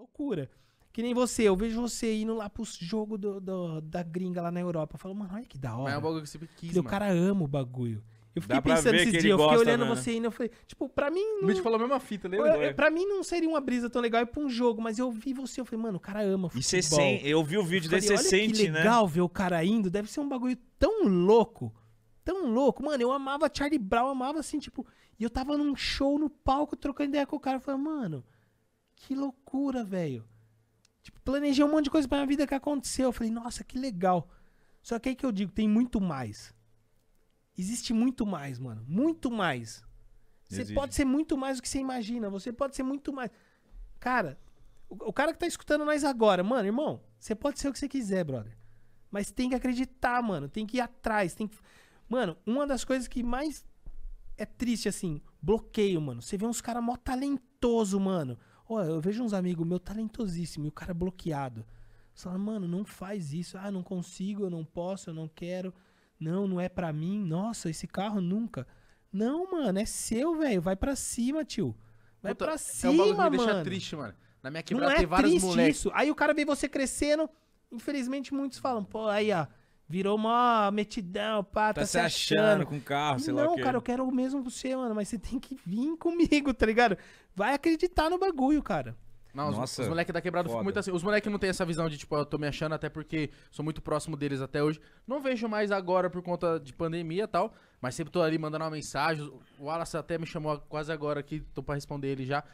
Loucura. Que nem você, eu vejo você indo lá pros jogos do, do, da gringa lá na Europa. Eu falo, mano, olha que da hora. Mas é um bagulho que sempre quis, O cara ama o bagulho. Eu fiquei Dá pensando esses dias, eu fiquei gosta, olhando né? você indo, eu falei, tipo, pra mim... Não... O bicho falou a mesma fita, lembra? Eu, é, pra mim não seria uma brisa tão legal ir pra um jogo, mas eu vi você, eu falei, mano, o cara ama é futebol. E você sente, eu vi o vídeo desse, você é sente, né? legal ver o cara indo, deve ser um bagulho tão louco, tão louco. Mano, eu amava Charlie Brown, amava assim, tipo... E eu tava num show no palco, trocando ideia com o cara, eu falei, mano... Que loucura, velho. Tipo, planejei um monte de coisa pra minha vida que aconteceu. Eu falei, nossa, que legal. Só que aí que eu digo, tem muito mais. Existe muito mais, mano. Muito mais. Você pode ser muito mais do que você imagina. Você pode ser muito mais. Cara, o, o cara que tá escutando nós agora, mano, irmão, você pode ser o que você quiser, brother. Mas tem que acreditar, mano. Tem que ir atrás. Tem que... Mano, uma das coisas que mais é triste, assim, bloqueio, mano. Você vê uns caras mó talentoso, mano. Ó, eu vejo uns amigos meu talentosíssimo e o cara bloqueado. Você fala, mano, não faz isso. Ah, não consigo, eu não posso, eu não quero. Não, não é para mim. Nossa, esse carro nunca. Não, mano, é seu, velho. Vai para cima, tio. Vai para pra cima, é um bagulho me mano. deixa triste, mano. Na minha quebrada não é tem é vários moleques. Aí o cara vê você crescendo. Infelizmente, muitos falam, pô, aí, ó. Virou mó metidão, pá, tá, tá se achando. achando com carro, sei não, lá. Não, cara, eu quero o mesmo você, mano, mas você tem que vir comigo, tá ligado? Vai acreditar no bagulho, cara. Não, Nossa, os, os moleques da quebrada ficam muito assim. Os moleques não têm essa visão de, tipo, ah, eu tô me achando até porque sou muito próximo deles até hoje. Não vejo mais agora por conta de pandemia e tal, mas sempre tô ali mandando uma mensagem. O Wallace até me chamou quase agora aqui, tô pra responder ele já.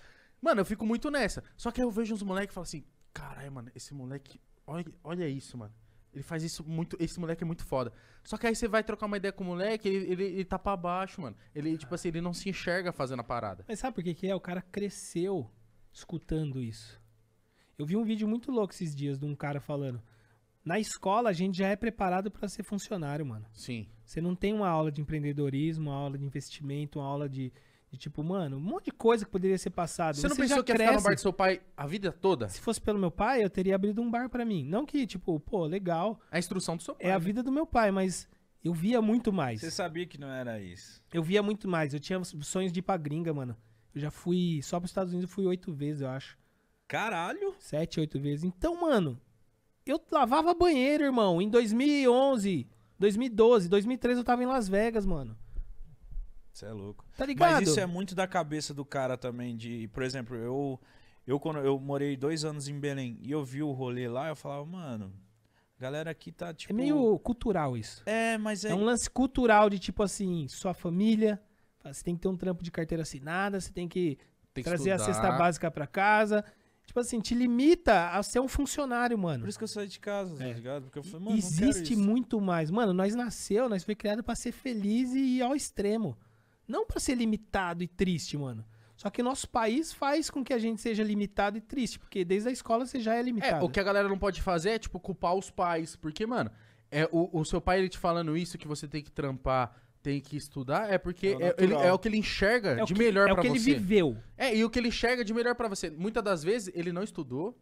Mano, eu fico muito nessa. Só que aí eu vejo uns moleques e falo assim, caralho, mano, esse moleque, olha, olha isso, mano. Ele faz isso muito. Esse moleque é muito foda. Só que aí você vai trocar uma ideia com o moleque, ele, ele, ele tá pra baixo, mano. Ele, tipo assim, ele não se enxerga fazendo a parada. Mas sabe por que, que é? O cara cresceu escutando isso. Eu vi um vídeo muito louco esses dias de um cara falando. Na escola a gente já é preparado para ser funcionário, mano. Sim. Você não tem uma aula de empreendedorismo, uma aula de investimento, uma aula de de tipo, mano, um monte de coisa que poderia ser passado. Você, você não pensou que ia ficar no bar do seu pai a vida toda? Se fosse pelo meu pai, eu teria abrido um bar para mim. Não que, tipo, pô, legal. A instrução do seu pai. É a né? vida do meu pai, mas eu via muito mais. Você sabia que não era isso? Eu via muito mais. Eu tinha sonhos de ir pra gringa, mano. Eu já fui, só pros Estados Unidos, eu fui oito vezes, eu acho. Caralho! Sete, oito vezes. Então, mano, eu lavava banheiro, irmão. Em 2011, 2012, 2013 eu tava em Las Vegas, mano. Você é louco. Tá ligado? Mas isso é muito da cabeça do cara também. De, por exemplo, eu, eu quando eu morei dois anos em Belém e eu vi o rolê lá, eu falava, mano, galera aqui tá é tipo. É meio cultural isso. É, mas é. É um lance cultural de tipo assim, sua família. Você tem que ter um trampo de carteira assinada, você tem que, tem que trazer estudar. a cesta básica para casa. Tipo assim, te limita a ser um funcionário, mano. Por isso que eu saí de casa, tá é. tá ligado? Porque eu falei, mano, Existe muito mais. Mano, nós nasceu, nós foi criado para ser feliz e ir ao extremo. Não para ser limitado e triste, mano. Só que nosso país faz com que a gente seja limitado e triste, porque desde a escola você já é, é limitado. É, o que a galera não pode fazer é, tipo, culpar os pais. Porque, mano, é, o, o seu pai ele te falando isso, que você tem que trampar, tem que estudar, é porque é, é ele, é o que ele enxerga é de que, melhor é para você. É o que ele viveu. É, e o que ele enxerga de melhor para você. Muitas das vezes ele não estudou,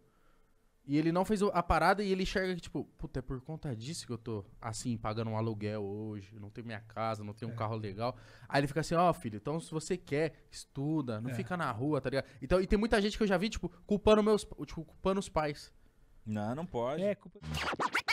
e ele não fez a parada e ele enxerga que, tipo, puta, é por conta disso que eu tô, assim, pagando um aluguel hoje, não tenho minha casa, não tenho é. um carro legal. Aí ele fica assim, ó, oh, filho, então se você quer, estuda, não é. fica na rua, tá ligado? Então, e tem muita gente que eu já vi, tipo, culpando meus, tipo, culpando os pais. Não, não pode. É, culpa...